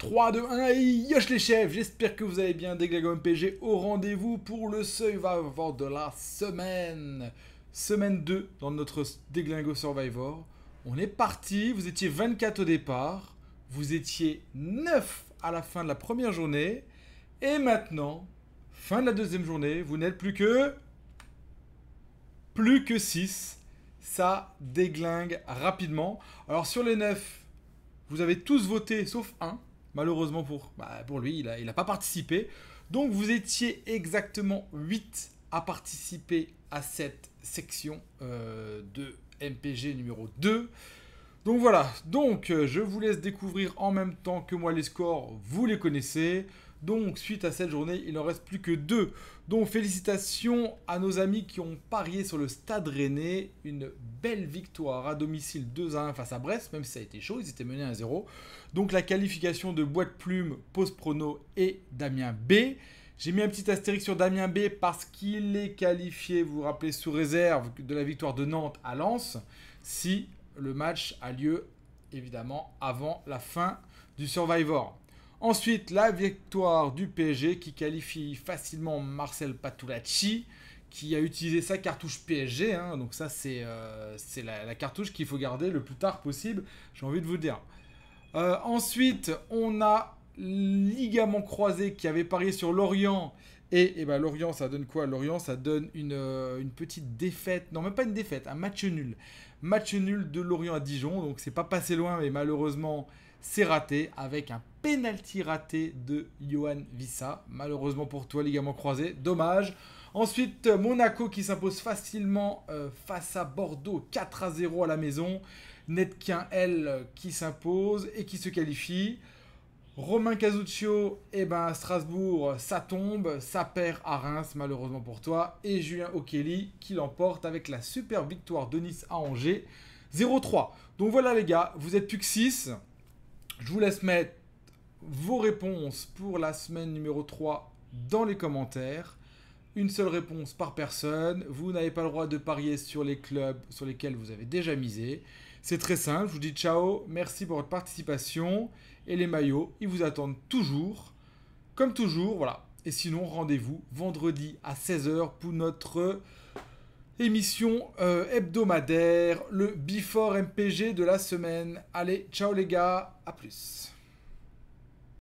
3, 2, 1 et yosh les chefs J'espère que vous allez bien, Déglingo MPG au rendez-vous pour le Survivor de la semaine Semaine 2 dans notre Déglingo Survivor. On est parti, vous étiez 24 au départ, vous étiez 9 à la fin de la première journée, et maintenant, fin de la deuxième journée, vous n'êtes plus que... Plus que 6. Ça déglingue rapidement. Alors sur les 9, vous avez tous voté sauf 1. Malheureusement pour, bah, pour lui, il n'a il pas participé. Donc vous étiez exactement 8 à participer à cette section euh, de MPG numéro 2. Donc voilà, donc euh, je vous laisse découvrir en même temps que moi les scores, vous les connaissez. Donc suite à cette journée, il n'en reste plus que deux. Donc félicitations à nos amis qui ont parié sur le Stade Rennais. Une belle victoire à domicile 2 à 1 face à Brest, même si ça a été chaud, ils étaient menés à 0. Donc la qualification de Boîte Plume, Post Prono et Damien B. J'ai mis un petit astérisque sur Damien B parce qu'il est qualifié, vous vous rappelez, sous réserve de la victoire de Nantes à Lens. Si le match a lieu évidemment avant la fin du Survivor. Ensuite, la victoire du PSG qui qualifie facilement Marcel Patulacci qui a utilisé sa cartouche PSG. Hein. donc ça, c'est euh, la, cartouche qu'il faut garder le plus tard possible, j'ai envie de vous dire. Euh, ensuite, on a ligament croisé qui avait parié sur Lorient. Et, eh ben, Lorient, ça donne quoi Lorient, ça donne euh, une, petite défaite. Non, même pas une défaite, un match nul. Match nul de Lorient à Dijon. Donc, c'est pas passé loin, mais malheureusement, c'est raté avec un penalty raté de Johan Vissa. Malheureusement pour toi, ligament croisé. Dommage. Ensuite, Monaco qui s'impose facilement euh, face à Bordeaux 4 à 0 à la maison. Netkin, L qui s'impose et qui se qualifie. Romain Casuccio, eh ben Strasbourg, ça tombe, ça perd à Reims malheureusement pour toi. Et Julien O'Kelly qui l'emporte avec la super victoire de Nice à Angers, 0-3. Donc voilà les gars, vous êtes plus que 6. Je vous laisse mettre vos réponses pour la semaine numéro 3 dans les commentaires une seule réponse par personne. Vous n'avez pas le droit de parier sur les clubs sur lesquels vous avez déjà misé. C'est très simple. Je vous dis ciao, merci pour votre participation. Et les maillots, ils vous attendent toujours. Comme toujours, voilà. Et sinon, rendez-vous vendredi à 16h pour notre émission euh, hebdomadaire, le Before MPG de la semaine. Allez, ciao les gars, à plus.